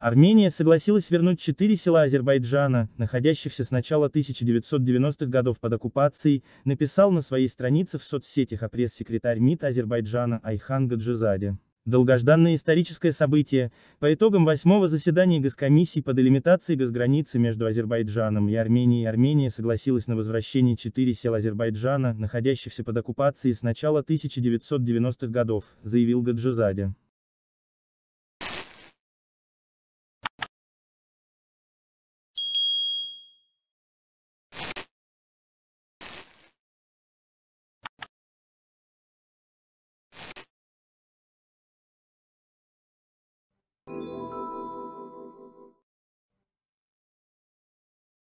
Армения согласилась вернуть четыре села Азербайджана, находящихся с начала 1990-х годов под оккупацией, написал на своей странице в соцсетях а пресс-секретарь МИД Азербайджана Айхан Гаджизаде. Долгожданное историческое событие, по итогам восьмого заседания Госкомиссии по делимитации газграницы между Азербайджаном и Арменией Армения согласилась на возвращение четыре сел Азербайджана, находящихся под оккупацией с начала 1990-х годов, заявил Гаджизаде.